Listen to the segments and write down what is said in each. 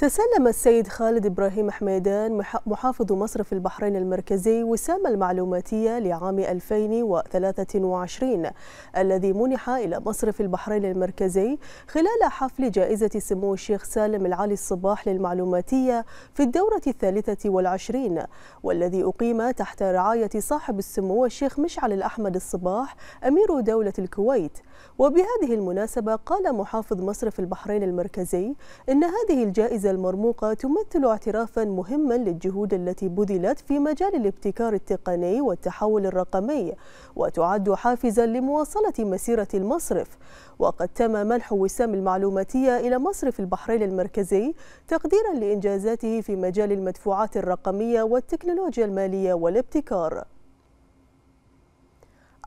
تسلم السيد خالد إبراهيم حميدان محافظ مصرف البحرين المركزي وسام المعلوماتية لعام 2023 الذي منح إلى مصرف البحرين المركزي خلال حفل جائزة سمو الشيخ سالم العالي الصباح للمعلوماتية في الدورة الثالثة والعشرين والذي أقيم تحت رعاية صاحب السمو الشيخ مشعل الأحمد الصباح أمير دولة الكويت وبهذه المناسبة قال محافظ مصرف البحرين المركزي إن هذه الجائزة المرموقة تمثل اعترافا مهما للجهود التي بذلت في مجال الابتكار التقني والتحول الرقمي وتعد حافزا لمواصلة مسيرة المصرف وقد تم منح وسام المعلوماتية إلى مصرف البحرين المركزي تقديرا لإنجازاته في مجال المدفوعات الرقمية والتكنولوجيا المالية والابتكار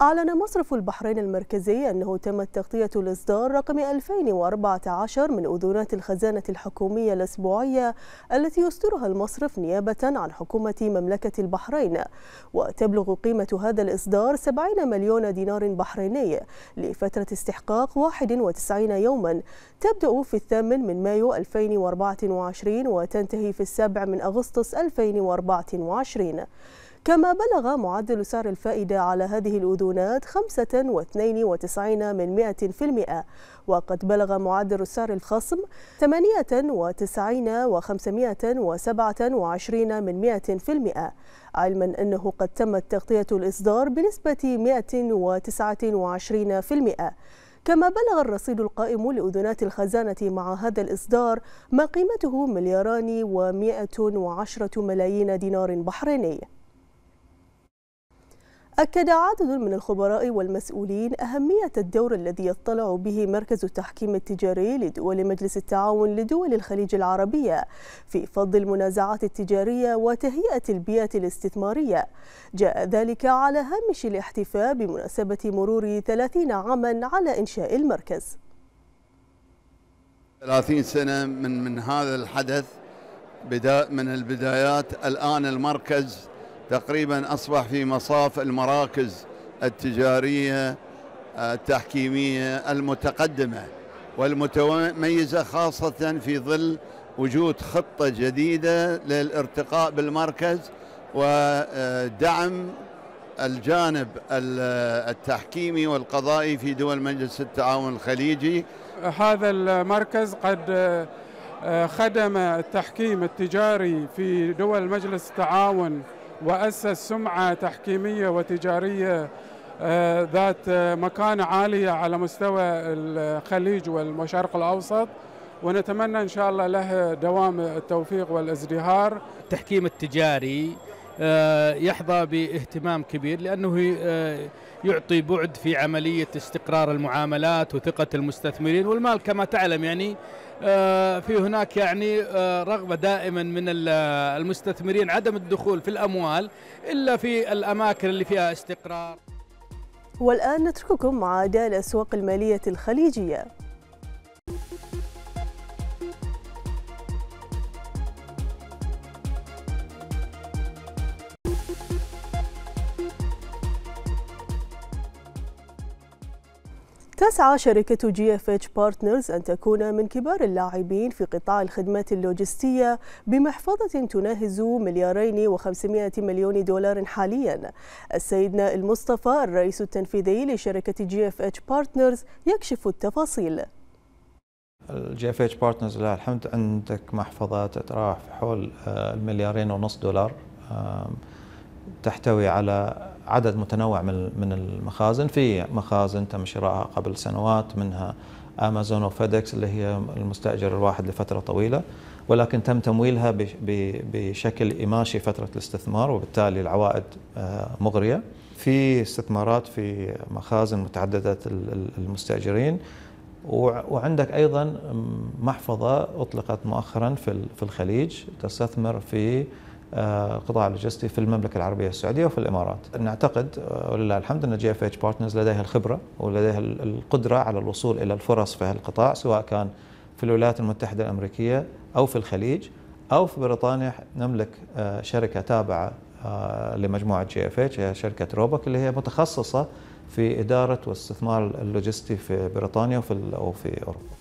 أعلن مصرف البحرين المركزي أنه تمت تغطية الإصدار رقم 2014 من أذونات الخزانة الحكومية الأسبوعية التي يصدرها المصرف نيابة عن حكومة مملكة البحرين وتبلغ قيمة هذا الإصدار 70 مليون دينار بحريني لفترة استحقاق 91 يوما تبدأ في الثامن من مايو 2024 وتنتهي في السابع من أغسطس 2024 كما بلغ معدل سعر الفائدة على هذه الأذونات 5.92 من وقد بلغ معدل سعر الخصم 98 و527 من 100% علما أنه قد تمت تغطية الإصدار بنسبة 129% كما بلغ الرصيد القائم لأذنات الخزانة مع هذا الإصدار ما قيمته ملياران ومائة وعشرة ملايين دينار بحريني أكد عدد من الخبراء والمسؤولين أهمية الدور الذي يطلع به مركز التحكيم التجاري لدول مجلس التعاون لدول الخليج العربية في فض المنازعات التجارية وتهيئة البيئة الاستثمارية جاء ذلك على هامش الاحتفاء بمناسبة مرور 30 عاما على إنشاء المركز 30 سنة من من هذا الحدث بدا من البدايات الآن المركز تقريبا أصبح في مصاف المراكز التجارية التحكيمية المتقدمة والمتميزة خاصة في ظل وجود خطة جديدة للارتقاء بالمركز ودعم الجانب التحكيمي والقضائي في دول مجلس التعاون الخليجي هذا المركز قد آه، خدم التحكيم التجاري في دول مجلس التعاون وأسس سمعة تحكيمية وتجارية آه، ذات آه، مكانة عالية على مستوى الخليج والمشرق الأوسط ونتمنى إن شاء الله له دوام التوفيق والازدهار التحكيم التجاري آه، يحظى باهتمام كبير لأنه آه، يعطي بعد في عملية استقرار المعاملات وثقة المستثمرين والمال كما تعلم يعني آه، في هناك يعني رغبة دائما من المستثمرين عدم الدخول في الأموال إلا في الأماكن اللي فيها استقرار والآن نترككم مع دال الأسواق المالية الخليجية تسعى شركة جي اف اتش بارتنرز أن تكون من كبار اللاعبين في قطاع الخدمات اللوجستية بمحفظة تناهز مليارين و500 مليون دولار حاليا السيد نائل مصطفى الرئيس التنفيذي لشركة جي اف اتش بارتنرز يكشف التفاصيل الجي اف اتش بارتنرز لله الحمد عندك محفظة تتراوح حول آه، المليارين ونص دولار تحتوي على عدد متنوع من من المخازن في مخازن تم شرائها قبل سنوات منها امازون وفيدكس اللي هي المستاجر الواحد لفتره طويله ولكن تم تمويلها بشكل إماشي فترة الاستثمار وبالتالي العوائد آه، مغرية في استثمارات في مخازن متعددة المستأجرين وعندك أيضا محفظة أطلقت مؤخرا في الخليج تستثمر في القطاع آه، اللوجستي في المملكة العربية السعودية وفي الإمارات نعتقد آه، ولله الحمد أن جي اف اتش بارتنرز لديها الخبرة ولديها القدرة على الوصول إلى الفرص في القطاع سواء كان في الولايات المتحدة الأمريكية أو في الخليج أو في بريطانيا نملك آه، شركة تابعة لمجموعة جي اف اتش هي شركة روبك اللي هي متخصصة في إدارة واستثمار اللوجستي في بريطانيا وفي أوروبا